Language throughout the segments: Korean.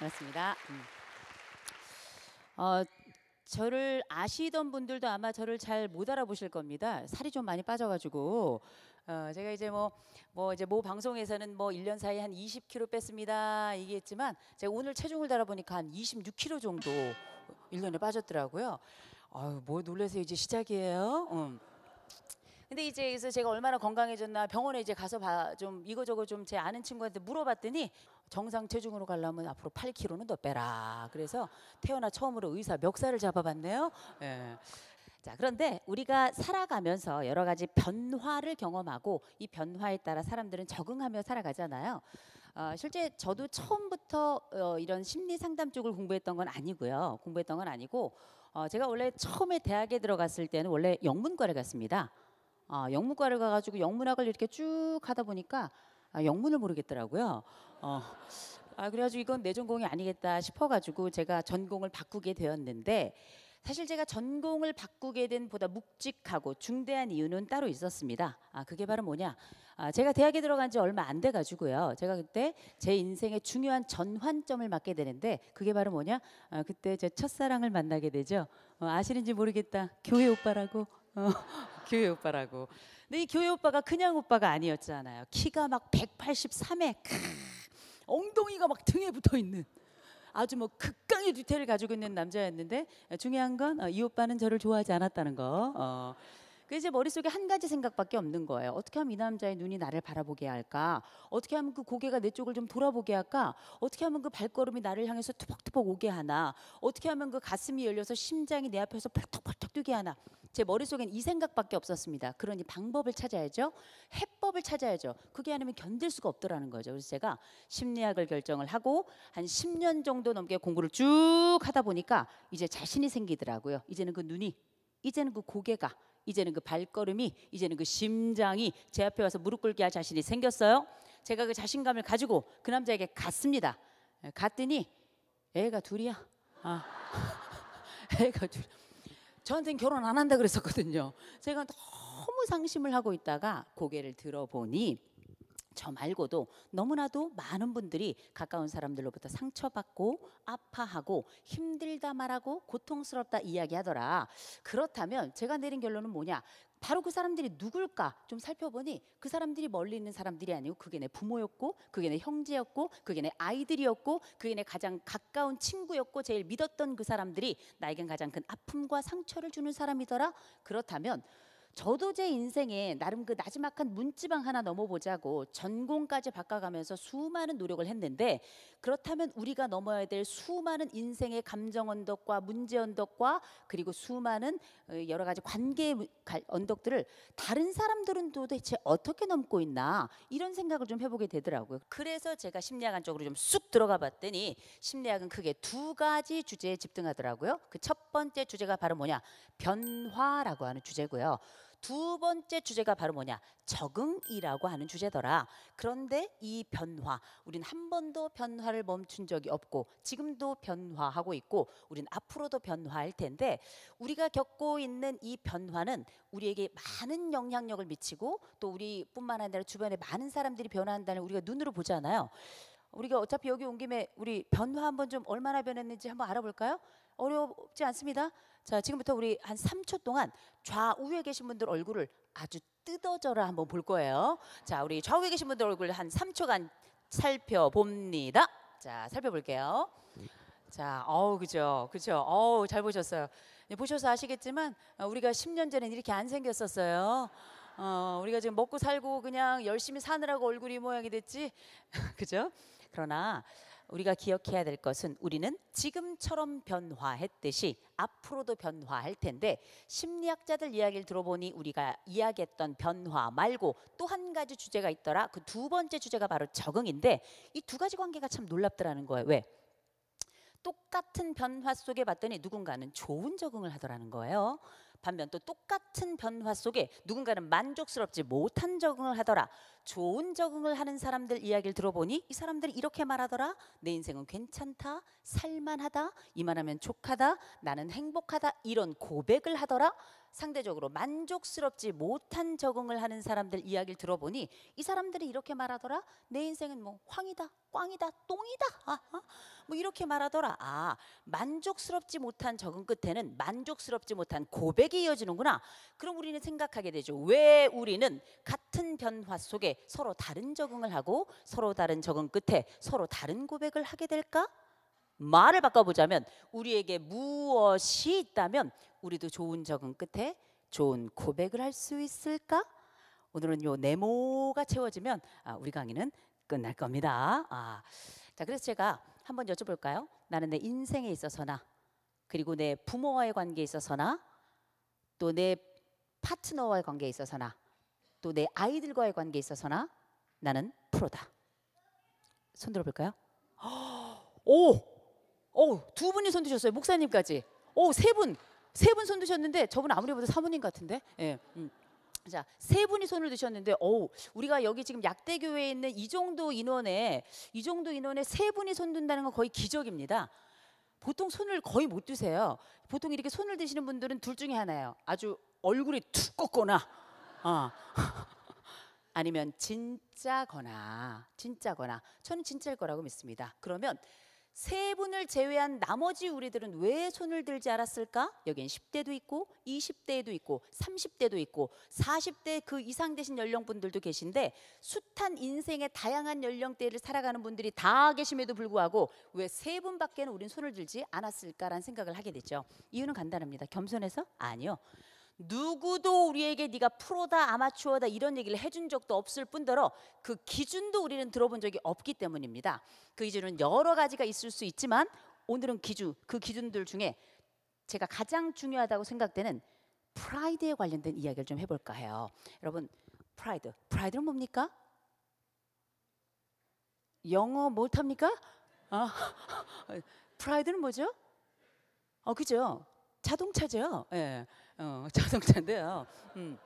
고맙습니다. 음. 어, 저를 아시던 분들도 아마 저를 잘 못 알아보실 겁니다. 살이 좀 많이 빠져가지고 어, 제가 이제 뭐, 뭐 이제 모 방송에서는 뭐 1년 사이에 한 20kg 뺐습니다 얘기했지만 제가 오늘 체중을 달아보니까 한 26kg 정도 1년에 빠졌더라고요. 아유, 뭘 뭐 놀래서 이제 시작이에요. 음. 근데 이제 그래서 제가 얼마나 건강해졌나 병원에 이제 가서 봐, 좀 이거저거 좀 제 아는 친구한테 물어봤더니 정상 체중으로 가려면 앞으로 8kg는 더 빼라. 그래서 태어나 처음으로 의사 멱살을 잡아봤네요. 예. 자, 그런데 우리가 살아가면서 여러 가지 변화를 경험하고 이 변화에 따라 사람들은 적응하며 살아가잖아요. 어, 실제 저도 처음부터 어, 이런 심리 상담 쪽을 공부했던 건 아니고요. 공부했던 건 아니고 어, 제가 원래 처음에 대학에 들어갔을 때는 원래 영문과를 갔습니다. 아, 영문과를 가가지고 영문학을 이렇게 쭉 하다 보니까 아, 영문을 모르겠더라고요. 어, 아, 그래가지고 이건 내 전공이 아니겠다 싶어가지고 제가 전공을 바꾸게 되었는데 사실 제가 전공을 바꾸게 된 보다 묵직하고 중대한 이유는 따로 있었습니다. 아, 그게 바로 뭐냐? 아, 제가 대학에 들어간 지 얼마 안돼 가지고요. 제가 그때 제 인생의 중요한 전환점을 맞게 되는데 그게 바로 뭐냐? 아, 그때 제 첫사랑을 만나게 되죠. 어, 아시는지 모르겠다. 교회 오빠라고. 어, 교회 오빠라고. 근데 이 교회 오빠가 그냥 오빠가 아니었잖아요. 키가 막 183에 크, 엉덩이가 막 등에 붙어 있는 아주 뭐 극강의 뒤태를 가지고 있는 남자였는데 중요한 건이 어, 오빠는 저를 좋아하지 않았다는 거. 어. 그래서 머릿속에 한 가지 생각밖에 없는 거예요. 어떻게 하면 이 남자의 눈이 나를 바라보게 할까? 어떻게 하면 그 고개가 내 쪽을 좀 돌아보게 할까? 어떻게 하면 그 발걸음이 나를 향해서 투벅투벅 오게 하나? 어떻게 하면 그 가슴이 열려서 심장이 내 앞에서 벌떡벌떡 뛰게 하나? 제 머릿속엔 이 생각밖에 없었습니다. 그러니 방법을 찾아야죠. 해법을 찾아야죠. 그게 아니면 견딜 수가 없더라는 거죠. 그래서 제가 심리학을 결정을 하고 한 10년 정도 넘게 공부를 쭉 하다 보니까 이제 자신이 생기더라고요. 이제는 그 눈이, 이제는 그 고개가, 이제는 그 발걸음이 이제는 그 심장이 제 앞에 와서 무릎 꿇게 할 자신이 생겼어요. 제가 그 자신감을 가지고 그 남자에게 갔습니다. 예, 갔더니 애가 둘이야. 아. 애가 둘. 저한테는 결혼 안 한다 그랬었거든요. 제가 너무 상심을 하고 있다가 고개를 들어보니 저 말고도 너무나도 많은 분들이 가까운 사람들로부터 상처받고 아파하고 힘들다 말하고 고통스럽다 이야기하더라. 그렇다면 제가 내린 결론은 뭐냐? 바로 그 사람들이 누굴까 좀 살펴보니 그 사람들이 멀리 있는 사람들이 아니고 그게 내 부모였고 그게 내 형제였고 그게 내 아이들이었고 그게 내 가장 가까운 친구였고 제일 믿었던 그 사람들이 나에겐 가장 큰 아픔과 상처를 주는 사람이더라. 그렇다면 저도 제 인생에 나름 그 나지막한 문지방 하나 넘어보자고 전공까지 바꿔가면서 수많은 노력을 했는데 그렇다면 우리가 넘어야 될 수많은 인생의 감정 언덕과 문제 언덕과 그리고 수많은 어, 여러 가지 관계의 언덕들을 다른 사람들은 도대체 어떻게 넘고 있나 이런 생각을 좀 해보게 되더라고요. 그래서 제가 심리학 안쪽으로 좀 쑥 들어가 봤더니 심리학은 크게 두 가지 주제에 집중하더라고요. 그 첫 번째 주제가 바로 뭐냐 변화라고 하는 주제고요. 두 번째 주제가 바로 뭐냐? 적응이라고 하는 주제더라. 그런데 이 변화, 우린 한 번도 변화를 멈춘 적이 없고 지금도 변화하고 있고 우린 앞으로도 변화할 텐데 우리가 겪고 있는 이 변화는 우리에게 많은 영향력을 미치고 또 우리뿐만 아니라 주변에 많은 사람들이 변화한다는 우리가 눈으로 보잖아요. 우리가 어차피 여기 온 김에 우리 변화 한번 좀 얼마나 변했는지 한번 알아볼까요? 어렵지 않습니다. 자, 지금부터 우리 한 3초 동안 좌우에 계신 분들 얼굴을 아주 뜯어져라 한번 볼 거예요. 자, 우리 좌우에 계신 분들 얼굴 한 3초간 살펴봅니다. 자, 살펴볼게요. 자, 어우, 그죠. 그죠. 어우, 잘 보셨어요. 네, 보셔서 아시겠지만, 어, 우리가 10년 전엔 이렇게 안 생겼었어요. 어, 우리가 지금 먹고 살고 그냥 열심히 사느라고 얼굴이 모양이 됐지. 그죠? 그러나 우리가 기억해야 될 것은 우리는 지금처럼 변화했듯이 앞으로도 변화할 텐데 심리학자들 이야기를 들어보니 우리가 이야기했던 변화 말고 또 한 가지 주제가 있더라. 그 두 번째 주제가 바로 적응인데 이 두 가지 관계가 참 놀랍더라는 거예요. 왜? 똑같은 변화 속에 봤더니 누군가는 좋은 적응을 하더라는 거예요. 반면 또 똑같은 변화 속에 누군가는 만족스럽지 못한 적응을 하더라. 좋은 적응을 하는 사람들 이야기를 들어보니 이 사람들이 이렇게 말하더라. 내 인생은 괜찮다. 살만하다. 이만하면 족하다. 나는 행복하다. 이런 고백을 하더라. 상대적으로 만족스럽지 못한 적응을 하는 사람들 이야기를 들어보니 이 사람들이 이렇게 말하더라. 내 인생은 뭐 황이다, 꽝이다, 똥이다. 아, 아. 뭐 이렇게 말하더라. 아, 만족스럽지 못한 적응 끝에는 만족스럽지 못한 고백이 이어지는구나. 그럼 우리는 생각하게 되죠. 왜 우리는 같은 변화 속에 서로 다른 적응을 하고 서로 다른 적응 끝에 서로 다른 고백을 하게 될까? 말을 바꿔보자면 우리에게 무엇이 있다면 우리도 좋은 적응 끝에 좋은 고백을 할 수 있을까? 오늘은 요 네모가 채워지면 아, 우리 강의는 끝날 겁니다. 아, 자 그래서 제가 한번 여쭤볼까요? 나는 내 인생에 있어서나 그리고 내 부모와의 관계에 있어서나 또 내 파트너와의 관계에 있어서나 또내 아이들과의 관계에 있어서나 나는 프로다. 손 들어볼까요? 오, 오, 두 분이 손 드셨어요. 목사님까지. 오, 세 분, 세 분 손 드셨는데 저분 아무리 봐도 사모님 같은데. 예. 음. 자, 세 분이 손을 드셨는데, 어우, 우리가 여기 지금 약대교회에 있는 이 정도 인원에, 이 정도 인원에 세 분이 손 든다는 건 거의 기적입니다. 보통 손을 거의 못 드세요. 보통 이렇게 손을 드시는 분들은 둘 중에 하나예요. 아주 얼굴이 두껍거나 어. 아니면 진짜거나 진짜거나 저는 진짜일 거라고 믿습니다. 그러면 세 분을 제외한 나머지 우리들은 왜 손을 들지 않았을까? 여긴 10대도 있고 2 0대도 있고 30대도 있고 40대 그 이상 되신 연령분들도 계신데 숱한 인생의 다양한 연령대를 살아가는 분들이 다 계심에도 불구하고 왜 세 분밖에는 우린 손을 들지 않았을까라는 생각을 하게 되죠. 이유는 간단합니다. 겸손해서? 아니요. 누구도 우리에게 네가 프로다 아마추어다 이런 얘기를 해준 적도 없을 뿐더러 그 기준도 우리는 들어본 적이 없기 때문입니다. 그 기준은 여러 가지가 있을 수 있지만 오늘은 기준 그 기준들 중에 제가 가장 중요하다고 생각되는 프라이드에 관련된 이야기를 좀 해볼까 해요. 여러분 프라이드 프라이드는 뭡니까? 영어 뭘 탑니까? 아, 프라이드는 뭐죠? 어 그죠? 자동차죠. 예. 어, 자동차인데요. 음.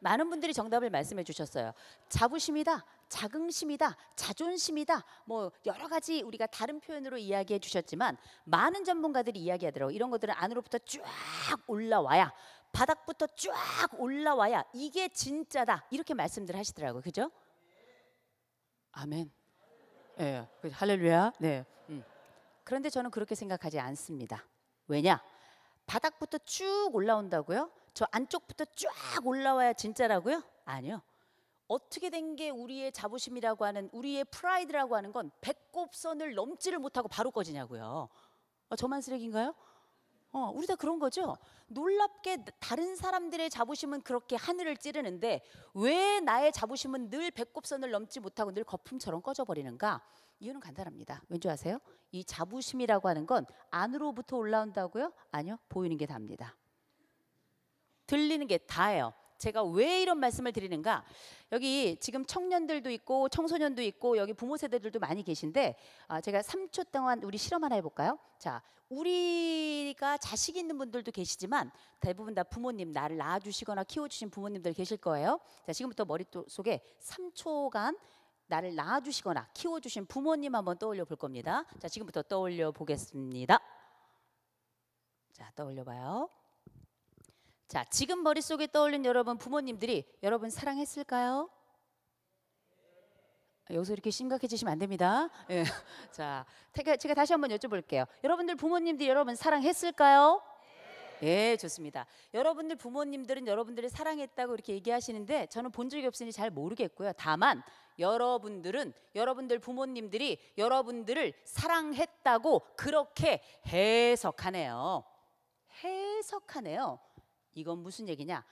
많은 분들이 정답을 말씀해 주셨어요. 자부심이다, 자긍심이다, 자존심이다, 뭐 여러 가지 우리가 다른 표현으로 이야기해 주셨지만 많은 전문가들이 이야기하더라고 이런 것들은 안으로부터 쫙 올라와야 바닥부터 쫙 올라와야 이게 진짜다 이렇게 말씀들 하시더라고 그죠? 아멘. 예, 그 할렐루야. 네. 음. 그런데 저는 그렇게 생각하지 않습니다. 왜냐? 바닥부터 쭉 올라온다고요? 저 안쪽부터 쫙 올라와야 진짜라고요? 아니요. 어떻게 된 게 우리의 자부심이라고 하는 우리의 프라이드라고 하는 건 배꼽선을 넘지를 못하고 바로 꺼지냐고요. 아, 저만 쓰레기인가요? 어, 우리 다 그런 거죠? 놀랍게 다른 사람들의 자부심은 그렇게 하늘을 찌르는데 왜 나의 자부심은 늘 배꼽선을 넘지 못하고 늘 거품처럼 꺼져버리는가? 이유는 간단합니다. 왠지 아세요? 이 자부심이라고 하는 건 안으로부터 올라온다고요? 아니요, 보이는 게 답니다. 들리는 게 다예요. 제가 왜 이런 말씀을 드리는가? 여기 지금 청년들도 있고 청소년도 있고 여기 부모 세대들도 많이 계신데 아, 제가 3초 동안 우리 실험 하나 해볼까요? 자, 우리가 자식 있는 분들도 계시지만 대부분 다 부모님 나를 낳아주시거나 키워주신 부모님들 계실 거예요. 자, 지금부터 머릿속에 3초간 나를 낳아주시거나 키워주신 부모님 한번 떠올려 볼 겁니다. 자, 지금부터 떠올려 보겠습니다. 자, 떠올려 봐요. 자, 지금 머릿속에 떠올린 여러분 부모님들이 여러분 사랑했을까요? 여기서 이렇게 심각해지시면 안 됩니다. 예. 자, 제가 다시 한번 여쭤볼게요. 여러분들 부모님들이 여러분 사랑했을까요? 예, 좋습니다. 여러분들 부모님들은 여러분들을 사랑했다고 이렇게 얘기하시는데 저는 본 적이 없으니 잘 모르겠고요. 다만 여러분들은 여러분들 부모님들이 여러분들을 사랑했다고 그렇게 해석하네요. 해석하네요. 이건 무슨 얘기냐?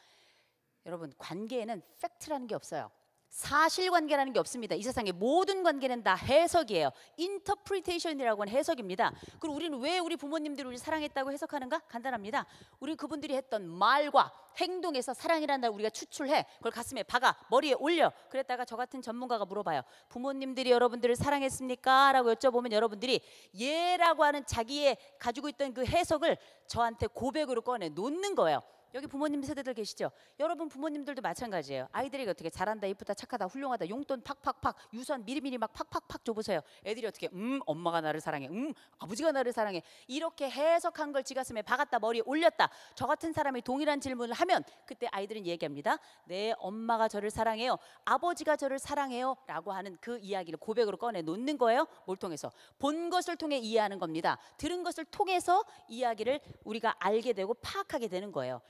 여러분 관계에는 팩트라는 게 없어요. 사실관계라는 게 없습니다. 이 세상의 모든 관계는 다 해석이에요. 인터프리테이션이라고 하는 해석입니다. 그리고 우리는 왜 우리 부모님들이 우리 사랑했다고 해석하는가? 간단합니다. 우리 그분들이 했던 말과 행동에서 사랑이라는 날 우리가 추출해 그걸 가슴에 박아 머리에 올려 그랬다가 저 같은 전문가가 물어봐요. 부모님들이 여러분들을 사랑했습니까? 라고 여쭤보면 여러분들이 예라고 하는 자기의 가지고 있던 그 해석을 저한테 고백으로 꺼내 놓는 거예요. 여기 부모님 세대들 계시죠? 여러분 부모님들도 마찬가지예요. 아이들이 어떻게 잘한다, 이쁘다, 착하다, 훌륭하다, 용돈 팍팍팍, 유산 미리미리 막 팍팍팍 줘보세요. 애들이 어떻게 음 엄마가 나를 사랑해, 음 아버지가 나를 사랑해 이렇게 해석한 걸 지가 슴에 박았다 머리에 올렸다. 저 같은 사람이 동일한 질문을 하면 그때 아이들은 얘기합니다. 내 엄마가 저를 사랑해요, 아버지가 저를 사랑해요라고 하는 그 이야기를 고백으로 꺼내 놓는 거예요. 뭘 통해서 본 것을 통해 이해하는 겁니다. 들은 것을 통해서 이야기를 우리가 알게 되고 파악하게 되는 거예요.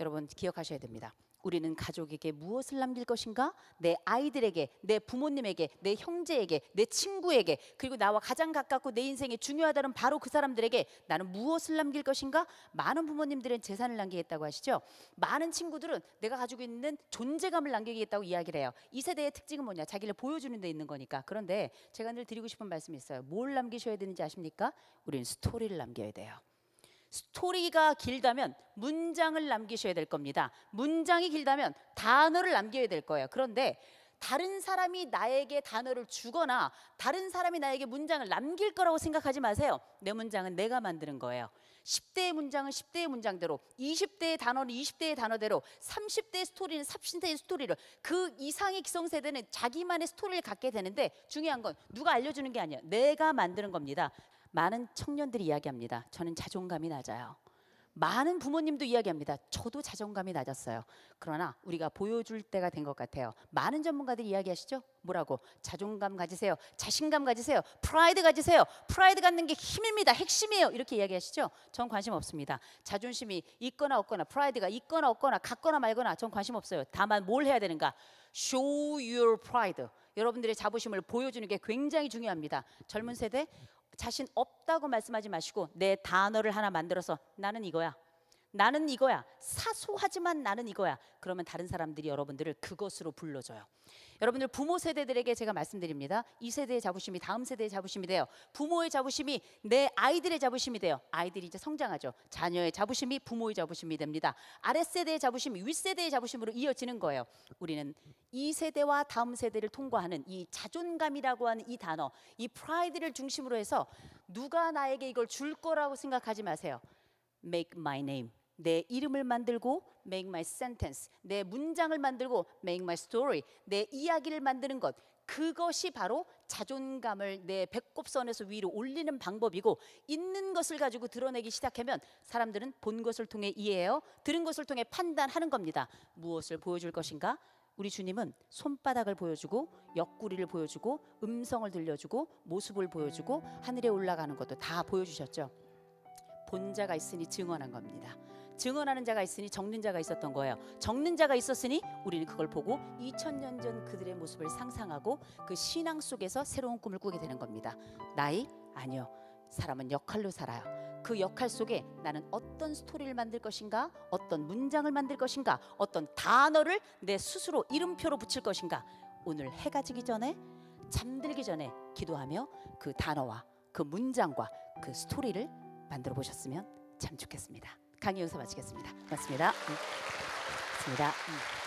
여러분 기억하셔야 됩니다. 우리는 가족에게 무엇을 남길 것인가? 내 아이들에게, 내 부모님에게, 내 형제에게, 내 친구에게, 그리고 나와 가장 가깝고 내 인생에 중요하다는 바로 그 사람들에게 나는 무엇을 남길 것인가? 많은 부모님들은 재산을 남기겠다고 하시죠. 많은 친구들은 내가 가지고 있는 존재감을 남기겠다고 이야기를 해요. 이 세대의 특징은 뭐냐? 자기를 보여주는 데 있는 거니까. 그런데 제가 늘 드리고 싶은 말씀이 있어요. 뭘 남기셔야 되는지 아십니까? 우리는 스토리를 남겨야 돼요. 스토리가 길다면 문장을 남기셔야 될 겁니다. 문장이 길다면 단어를 남겨야 될 거예요. 그런데 다른 사람이 나에게 단어를 주거나 다른 사람이 나에게 문장을 남길 거라고 생각하지 마세요. 내 문장은 내가 만드는 거예요. 10대의 문장은 10대의 문장대로, 20대의 단어는 20대의 단어대로, 30대의 스토리는 30대의 스토리를 그 이상의 기성세대는 자기만의 스토리를 갖게 되는데 중요한 건 누가 알려주는 게 아니에요. 내가 만드는 겁니다. 많은 청년들이 이야기합니다. 저는 자존감이 낮아요. 많은 부모님도 이야기합니다. 저도 자존감이 낮았어요. 그러나 우리가 보여줄 때가 된 것 같아요. 많은 전문가들이 이야기하시죠? 뭐라고? 자존감 가지세요. 자신감 가지세요. 프라이드 가지세요. 프라이드 갖는 게 힘입니다. 핵심이에요. 이렇게 이야기하시죠? 전 관심 없습니다. 자존심이 있거나 없거나 프라이드가 있거나 없거나 갖거나 말거나 전 관심 없어요. 다만 뭘 해야 되는가? Show your pride. 여러분들의 자부심을 보여주는 게 굉장히 중요합니다. 젊은 세대 자신 없다고 말씀하지 마시고 내 단어를 하나 만들어서 나는 이거야. 나는 이거야. 사소하지만 나는 이거야. 그러면 다른 사람들이 여러분들을 그것으로 불러줘요. 여러분들 부모 세대들에게 제가 말씀드립니다. 이 세대의 자부심이 다음 세대의 자부심이 돼요. 부모의 자부심이 내 아이들의 자부심이 돼요. 아이들이 이제 성장하죠. 자녀의 자부심이 부모의 자부심이 됩니다. 아래세대의 자부심이 윗세대의 자부심으로 이어지는 거예요. 우리는 이 세대와 다음 세대를 통과하는 이 자존감이라고 하는 이 단어, 이 프라이드를 중심으로 해서 누가 나에게 이걸 줄 거라고 생각하지 마세요. Make my name. 내 이름을 만들고 make my sentence 내 문장을 만들고 make my story 내 이야기를 만드는 것 그것이 바로 자존감을 내 배꼽선에서 위로 올리는 방법이고 있는 것을 가지고 드러내기 시작하면 사람들은 본 것을 통해 이해해요 들은 것을 통해 판단하는 겁니다 무엇을 보여줄 것인가 우리 주님은 손바닥을 보여주고 옆구리를 보여주고 음성을 들려주고 모습을 보여주고 하늘에 올라가는 것도 다 보여주셨죠 본자가 있으니 증언한 겁니다 증언하는 자가 있으니 적는 자가 있었던 거예요. 적는 자가 있었으니 우리는 그걸 보고 2000년 전 그들의 모습을 상상하고 그 신앙 속에서 새로운 꿈을 꾸게 되는 겁니다. 나이 아니요. 사람은 역할로 살아요. 그 역할 속에 나는 어떤 스토리를 만들 것인가, 어떤 문장을 만들 것인가, 어떤 단어를 내 스스로 이름표로 붙일 것인가. 오늘 해가 지기 전에 잠들기 전에 기도하며 그 단어와 그 문장과 그 스토리를 만들어 보셨으면 참 좋겠습니다. 강의 연사 마치겠습니다. 고맙습니다. 음. 고맙습니다. 음.